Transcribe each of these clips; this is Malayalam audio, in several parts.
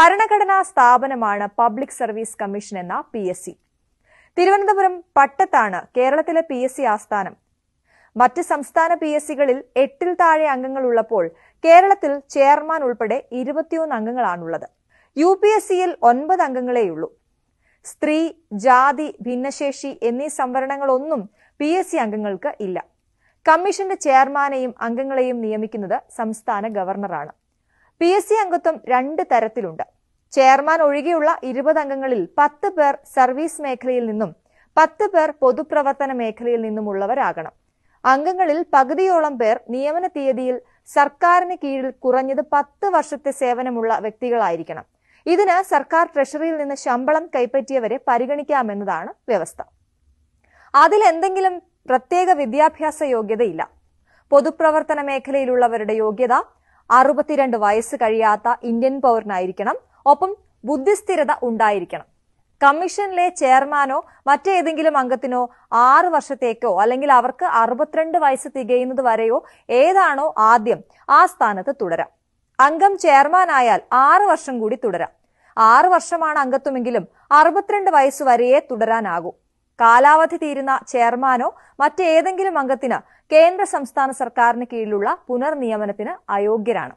ഭരണഘടനാ സ്ഥാപനമാണ് പബ്ലിക് സർവീസ് കമ്മീഷൻ എന്ന പി എസ് സി തിരുവനന്തപുരം പട്ടത്താണ് കേരളത്തിലെ പി എസ് സി ആസ്ഥാനം മറ്റ് സംസ്ഥാന പി എസ് സികളിൽ എട്ടിൽ താഴെ ഉള്ളപ്പോൾ കേരളത്തിൽ ചെയർമാൻ ഉൾപ്പെടെ ഇരുപത്തിയൊന്ന് അംഗങ്ങളാണുള്ളത് യു പി എസ് സിയിൽ ഒൻപത് അംഗങ്ങളെയുള്ളൂ സ്ത്രീ ജാതി ഭിന്നശേഷി എന്നീ സംവരണങ്ങളൊന്നും പി എസ് സി അംഗങ്ങൾക്ക് ഇല്ല കമ്മീഷന്റെ ചെയർമാനെയും അംഗങ്ങളെയും നിയമിക്കുന്നത് സംസ്ഥാന ഗവർണറാണ് പി എസ് സി അംഗത്വം രണ്ട് തരത്തിലുണ്ട് ചെയർമാൻ ഒഴികെയുള്ള ഇരുപത് അംഗങ്ങളിൽ പത്ത് പേർ സർവീസ് മേഖലയിൽ നിന്നും പത്ത് പേർ പൊതുപ്രവർത്തന മേഖലയിൽ നിന്നുമുള്ളവരാകണം അംഗങ്ങളിൽ പകുതിയോളം പേർ നിയമന തീയതിയിൽ സർക്കാരിന് കീഴിൽ കുറഞ്ഞത് പത്ത് വർഷത്തെ സേവനമുള്ള വ്യക്തികളായിരിക്കണം ഇതിന് സർക്കാർ ട്രഷറിയിൽ നിന്ന് ശമ്പളം കൈപ്പറ്റിയവരെ പരിഗണിക്കാമെന്നതാണ് വ്യവസ്ഥ അതിലെന്തെങ്കിലും പ്രത്യേക വിദ്യാഭ്യാസ യോഗ്യതയില്ല പൊതുപ്രവർത്തന മേഖലയിലുള്ളവരുടെ യോഗ്യത അറുപത്തിരണ്ട് വയസ്സ് കഴിയാത്ത ഇന്ത്യൻ പൗരനായിരിക്കണം ഒപ്പം ബുദ്ധിസ്ഥിരത ഉണ്ടായിരിക്കണം കമ്മീഷനിലെ ചെയർമാനോ മറ്റേതെങ്കിലും അംഗത്തിനോ ആറ് വർഷത്തേക്കോ അല്ലെങ്കിൽ അവർക്ക് അറുപത്തിരണ്ട് വയസ്സ് തികയുന്നത് വരെയോ ഏതാണോ ആദ്യം ആ സ്ഥാനത്ത് തുടരാം അംഗം ചെയർമാനായാൽ ആറ് വർഷം കൂടി തുടരാം ആറ് വർഷമാണ് അംഗത്വമെങ്കിലും അറുപത്തിരണ്ട് വയസ്സ് വരെയേ തുടരാനാകൂ കാലാവധി തീരുന്ന ചെയർമാനോ മറ്റേതെങ്കിലും അംഗത്തിന് കേന്ദ്ര സംസ്ഥാന സർക്കാരിന് കീഴിലുള്ള പുനർനിയമനത്തിന് അയോഗ്യരാണ്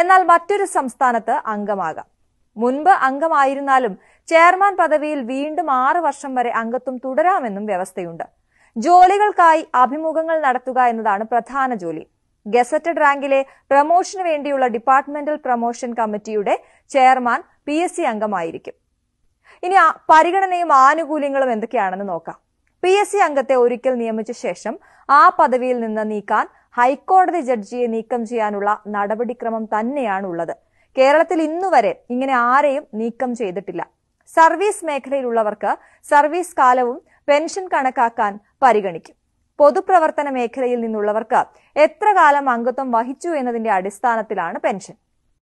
എന്നാൽ മറ്റൊരു സംസ്ഥാനത്ത് അംഗമാകാം മുൻപ് അംഗമായിരുന്നാലും ചെയർമാൻ പദവിയിൽ വീണ്ടും ആറു വർഷം വരെ അംഗത്വം തുടരാമെന്നും വ്യവസ്ഥയുണ്ട് ജോലികൾക്കായി അഭിമുഖങ്ങൾ നടത്തുക എന്നതാണ് പ്രധാന ജോലി ഗസറ്റഡ് റാങ്കിലെ പ്രമോഷന് വേണ്ടിയുള്ള ഡിപ്പാർട്ട്മെന്റൽ പ്രമോഷൻ കമ്മിറ്റിയുടെ ചെയർമാൻ പി അംഗമായിരിക്കും ഇനി പരിഗണനയും ആനുകൂല്യങ്ങളും എന്തൊക്കെയാണെന്ന് നോക്കാം പി എസ് സി അംഗത്തെ ഒരിക്കൽ നിയമിച്ച ശേഷം ആ പദവിയിൽ നിന്ന് നീക്കാൻ ഹൈക്കോടതി ജഡ്ജിയെ നീക്കം ചെയ്യാനുള്ള നടപടിക്രമം തന്നെയാണുള്ളത് കേരളത്തിൽ ഇന്നുവരെ ഇങ്ങനെ ആരെയും നീക്കം ചെയ്തിട്ടില്ല സർവീസ് മേഖലയിലുള്ളവർക്ക് സർവീസ് കാലവും പെൻഷൻ കണക്കാക്കാൻ പരിഗണിക്കും പൊതുപ്രവർത്തന മേഖലയിൽ നിന്നുള്ളവർക്ക് എത്ര കാലം അംഗത്വം വഹിച്ചു എന്നതിന്റെ അടിസ്ഥാനത്തിലാണ് പെൻഷൻ